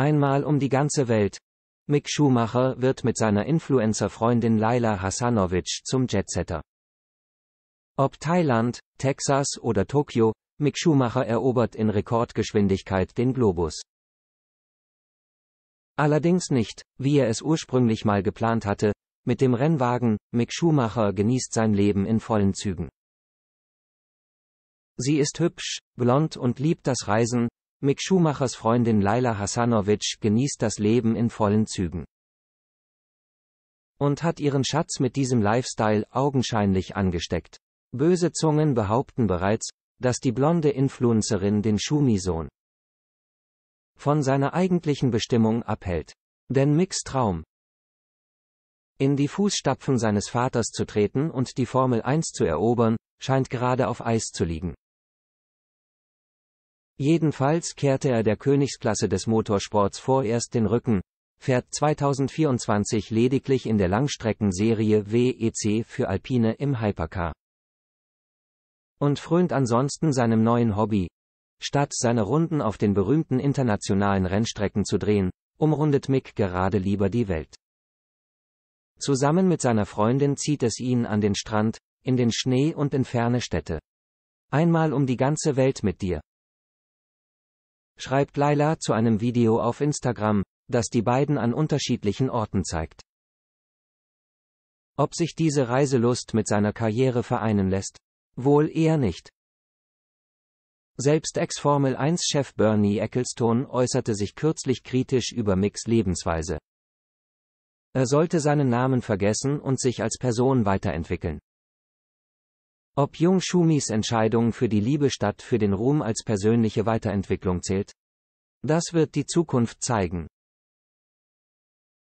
Einmal um die ganze Welt. Mick Schumacher wird mit seiner Influencer-Freundin Laila Hasanovic zum Jetsetter. Ob Thailand, Texas oder Tokio, Mick Schumacher erobert in Rekordgeschwindigkeit den Globus. Allerdings nicht, wie er es ursprünglich mal geplant hatte, mit dem Rennwagen, Mick Schumacher genießt sein Leben in vollen Zügen. Sie ist hübsch, blond und liebt das Reisen, Mick Schumachers Freundin Laila Hasanovic genießt das Leben in vollen Zügen. Und hat ihren Schatz mit diesem Lifestyle augenscheinlich angesteckt. Böse Zungen behaupten bereits, dass die blonde Influencerin den Schumi-Sohn von seiner eigentlichen Bestimmung abhält. Denn Micks Traum, in die Fußstapfen seines Vaters zu treten und die Formel 1 zu erobern, scheint gerade auf Eis zu liegen. Jedenfalls kehrte er der Königsklasse des Motorsports vorerst den Rücken, fährt 2024 lediglich in der Langstreckenserie WEC für Alpine im Hypercar. Und frönt ansonsten seinem neuen Hobby. Statt seine Runden auf den berühmten internationalen Rennstrecken zu drehen, umrundet Mick gerade lieber die Welt. Zusammen mit seiner Freundin zieht es ihn an den Strand, in den Schnee und in ferne Städte. Einmal um die ganze Welt mit dir schreibt Laila zu einem Video auf Instagram, das die beiden an unterschiedlichen Orten zeigt. Ob sich diese Reiselust mit seiner Karriere vereinen lässt? Wohl eher nicht. Selbst Ex-Formel 1-Chef Bernie Ecclestone äußerte sich kürzlich kritisch über Micks Lebensweise. Er sollte seinen Namen vergessen und sich als Person weiterentwickeln. Ob Jung Schumis Entscheidung für die Liebe statt für den Ruhm als persönliche Weiterentwicklung zählt? Das wird die Zukunft zeigen.